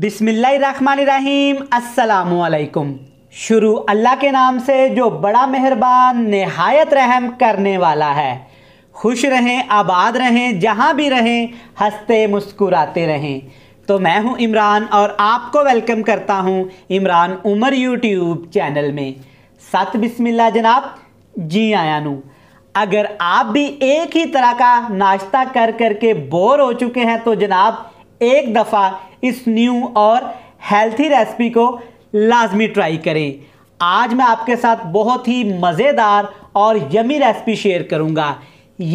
बिसमीम असलकुम शुरू अल्लाह के नाम से जो बड़ा मेहरबान नहायत रहम करने वाला है खुश रहें आबाद रहें जहाँ भी रहें हंसते मुस्कुराते रहें तो मैं हूँ इमरान और आपको वेलकम करता हूँ इमरान उमर यूट्यूब चैनल में सत बिस्मिल्ला जनाब जी आयानू अगर आप भी एक ही तरह का नाश्ता कर करके बोर हो चुके हैं तो जनाब एक दफ़ा इस न्यू और हेल्थी रेसिपी को लाजमी ट्राई करें आज मैं आपके साथ बहुत ही मज़ेदार और यमी रेसिपी शेयर करूंगा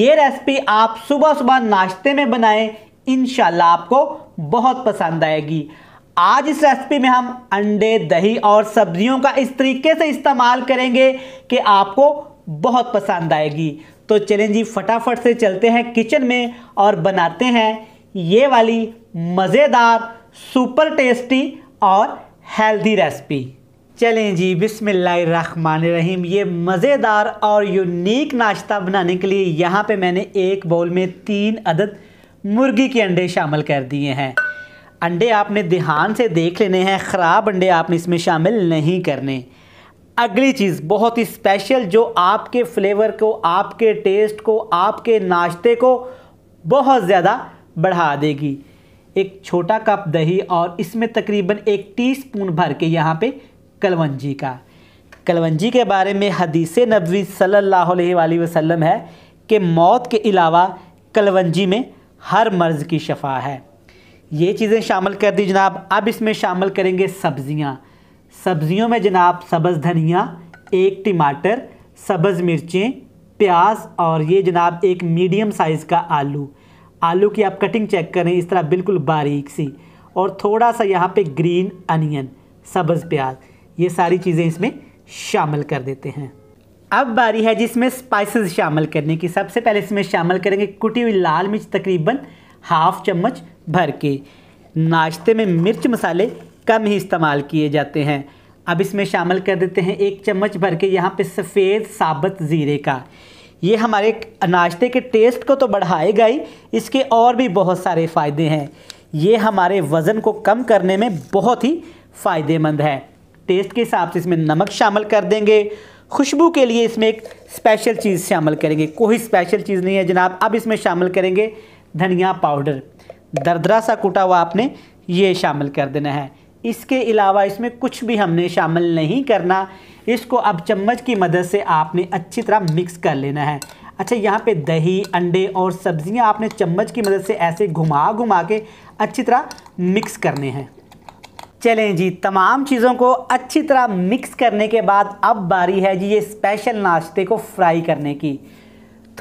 ये रेसिपी आप सुबह सुबह नाश्ते में बनाएं इन आपको बहुत पसंद आएगी आज इस रेसिपी में हम अंडे दही और सब्जियों का इस तरीके से इस्तेमाल करेंगे कि आपको बहुत पसंद आएगी तो चलें जी फटाफट से चलते हैं किचन में और बनाते हैं ये वाली मज़ेदार सुपर टेस्टी और हेल्दी रेसिपी चलें जी बिसमीम ये मज़ेदार और यूनिक नाश्ता बनाने के लिए यहाँ पे मैंने एक बाउल में तीन अदद मुर्गी के अंडे शामिल कर दिए हैं अंडे आपने ध्यान से देख लेने हैं ख़राब अंडे आपने इसमें शामिल नहीं करने अगली चीज़ बहुत ही स्पेशल जो आपके फ्लेवर को आपके टेस्ट को आपके नाश्ते को बहुत ज़्यादा बढ़ा देगी एक छोटा कप दही और इसमें तकरीबन एक टीस्पून भर के यहाँ पे कलवंजी का कलवंजी के बारे में हदीस नबी सल्लल्लाहु अलैहि वसल्लम है कि मौत के अलावा कलवंजी में हर मर्ज़ की शफा है ये चीज़ें शामिल कर दी जनाब अब इसमें शामिल करेंगे सब्ज़ियाँ सब्ज़ियों में जनाब सब्ज़ धनिया एक टमाटर सब्ज़ मिर्चें प्याज और ये जनाब एक मीडियम साइज़ का आलू आलू की आप कटिंग चेक करें इस तरह बिल्कुल बारीक सी और थोड़ा सा यहाँ पे ग्रीन अनियन सब्ज़ प्याज ये सारी चीज़ें इसमें शामिल कर देते हैं अब बारी है जिसमें स्पाइसेस शामिल करने की सबसे पहले इसमें शामिल करेंगे कुटी हुई लाल मिर्च तकरीबन हाफ चम्मच भर के नाश्ते में मिर्च मसाले कम ही इस्तेमाल किए जाते हैं अब इसमें शामिल कर देते हैं एक चम्मच भर के यहाँ पे सफ़ेद साबत ज़ीरे का ये हमारे नाश्ते के टेस्ट को तो बढ़ाएगा ही इसके और भी बहुत सारे फ़ायदे हैं ये हमारे वज़न को कम करने में बहुत ही फ़ायदेमंद है टेस्ट के हिसाब से इसमें नमक शामिल कर देंगे खुशबू के लिए इसमें एक स्पेशल चीज़ शामिल करेंगे कोई स्पेशल चीज़ नहीं है जनाब अब इसमें शामिल करेंगे धनिया पाउडर दरदरा सा कूटा हुआ आपने ये शामिल कर देना है इसके अलावा इसमें कुछ भी हमने शामिल नहीं करना इसको अब चम्मच की मदद से आपने अच्छी तरह मिक्स कर लेना है अच्छा यहाँ पे दही अंडे और सब्जियाँ आपने चम्मच की मदद से ऐसे घुमा घुमा के अच्छी तरह मिक्स करने हैं चलें जी तमाम चीज़ों को अच्छी तरह मिक्स करने के बाद अब बारी है जी ये स्पेशल नाश्ते को फ्राई करने की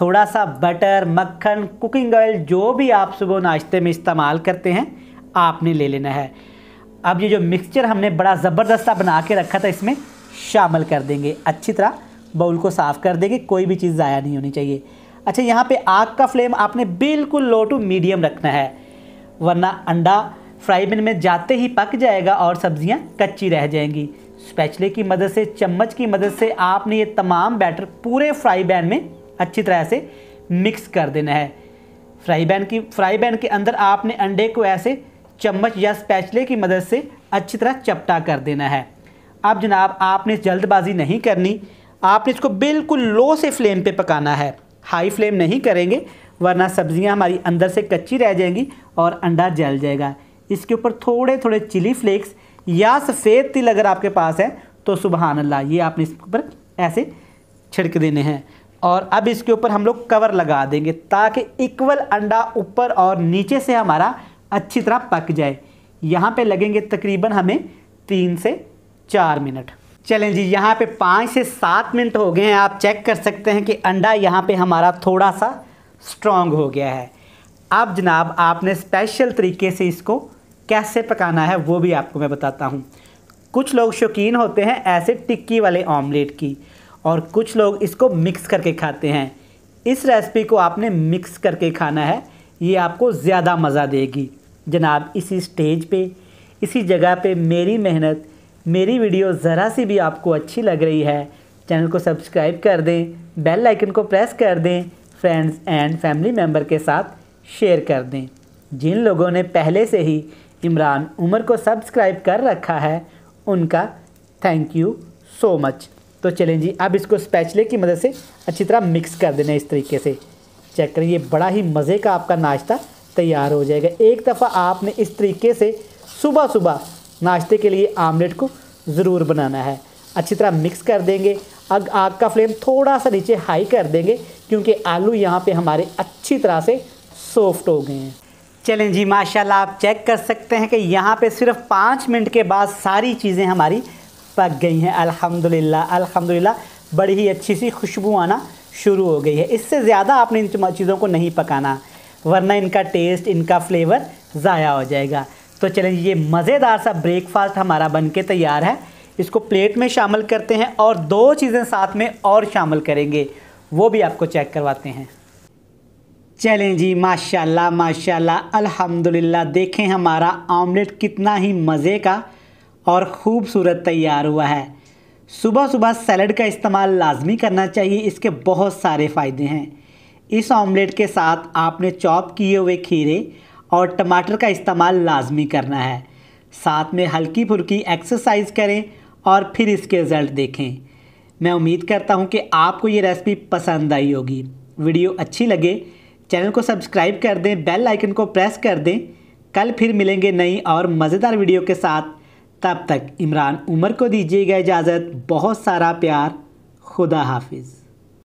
थोड़ा सा बटर मक्खन कुकिंग ऑयल जो भी आप सुबह नाश्ते में इस्तेमाल करते हैं आपने ले लेना है अब ये जो मिक्सचर हमने बड़ा ज़बरदस्ता बना के रखा था इसमें शामिल कर देंगे अच्छी तरह बाउल को साफ़ कर देंगे कोई भी चीज़ ज़ाया नहीं होनी चाहिए अच्छा यहाँ पे आग का फ्लेम आपने बिल्कुल लो टू मीडियम रखना है वरना अंडा फ्राई पैन में जाते ही पक जाएगा और सब्ज़ियाँ कच्ची रह जाएंगी स्पैचले की मदद से चम्मच की मदद से आपने ये तमाम बैटर पूरे फ्राई पैन में अच्छी तरह से मिक्स कर देना है फ्राई पैन की फ्राई पैन के अंदर आपने अंडे को ऐसे चम्मच या स्पैचले की मदद से अच्छी तरह चपटा कर देना है अब जनाब आपने जल्दबाजी नहीं करनी आपने इसको बिल्कुल लो से फ्लेम पे पकाना है हाई फ्लेम नहीं करेंगे वरना सब्ज़ियाँ हमारी अंदर से कच्ची रह जाएंगी और अंडा जल जाएगा इसके ऊपर थोड़े थोड़े चिली फ्लेक्स या सफ़ेद तिल अगर आपके पास है तो सुबहान अल्लाह ये आपने इसके ऊपर ऐसे छिड़क देने हैं और अब इसके ऊपर हम लोग कवर लगा देंगे ताकि इक्वल अंडा ऊपर और नीचे से हमारा अच्छी तरह पक जाए यहाँ पर लगेंगे तकरीबन हमें तीन से चार मिनट चलें जी यहाँ पे पाँच से सात मिनट हो गए हैं आप चेक कर सकते हैं कि अंडा यहाँ पे हमारा थोड़ा सा स्ट्रॉन्ग हो गया है अब जनाब आपने स्पेशल तरीके से इसको कैसे पकाना है वो भी आपको मैं बताता हूँ कुछ लोग शौकीन होते हैं ऐसे टिक्की वाले ऑमलेट की और कुछ लोग इसको मिक्स करके खाते हैं इस रेसिपी को आपने मिक्स करके खाना है ये आपको ज़्यादा मज़ा देगी जनाब इसी स्टेज पे इसी जगह पे मेरी मेहनत मेरी वीडियो ज़रा सी भी आपको अच्छी लग रही है चैनल को सब्सक्राइब कर दें बेल आइकन को प्रेस कर दें फ्रेंड्स एंड फैमिली मेम्बर के साथ शेयर कर दें जिन लोगों ने पहले से ही इमरान उमर को सब्सक्राइब कर रखा है उनका थैंक यू सो मच तो चलें जी अब इसको स्पैचले की मदद से अच्छी तरह मिक्स कर देना इस तरीके से चेक करें ये बड़ा ही मज़े का आपका नाश्ता तैयार हो जाएगा एक दफ़ा आपने इस तरीके से सुबह सुबह नाश्ते के लिए आमलेट को ज़रूर बनाना है अच्छी तरह मिक्स कर देंगे अब आग का फ्लेम थोड़ा सा नीचे हाई कर देंगे क्योंकि आलू यहाँ पे हमारे अच्छी तरह से सॉफ्ट हो गए हैं चलें जी माशाल्लाह आप चेक कर सकते हैं कि यहाँ पे सिर्फ पाँच मिनट के बाद सारी चीज़ें हमारी पक गई हैं अल्हम्दुलिल्लाह अल्हम्दुलिल्लाह बड़ी ही अच्छी सी खुशबू आना शुरू हो गई है इससे ज़्यादा आपने इन चीज़ों को नहीं पकाना वरना इनका टेस्ट इनका फ्लेवर ज़ाया हो जाएगा तो चलिए ये मज़ेदार सा ब्रेकफास्ट हमारा बन के तैयार है इसको प्लेट में शामिल करते हैं और दो चीज़ें साथ में और शामिल करेंगे वो भी आपको चेक करवाते हैं चलें जी माशाल्लाह माशाल्लाह अल्हम्दुलिल्लाह देखें हमारा ऑमलेट कितना ही मज़े का और ख़ूबसूरत तैयार हुआ है सुबह सुबह सैलड का इस्तेमाल लाजमी करना चाहिए इसके बहुत सारे फ़ायदे हैं इस ऑमलेट के साथ आपने चॉप किए हुए खीरे और टमाटर का इस्तेमाल लाजमी करना है साथ में हल्की फुल्की एक्सरसाइज करें और फिर इसके रिज़ल्ट देखें मैं उम्मीद करता हूँ कि आपको ये रेसिपी पसंद आई होगी वीडियो अच्छी लगे चैनल को सब्सक्राइब कर दें बेल आइकन को प्रेस कर दें कल फिर मिलेंगे नई और मज़ेदार वीडियो के साथ तब तक इमरान उमर को दीजिएगा इजाज़त बहुत सारा प्यार खुदा हाफिज़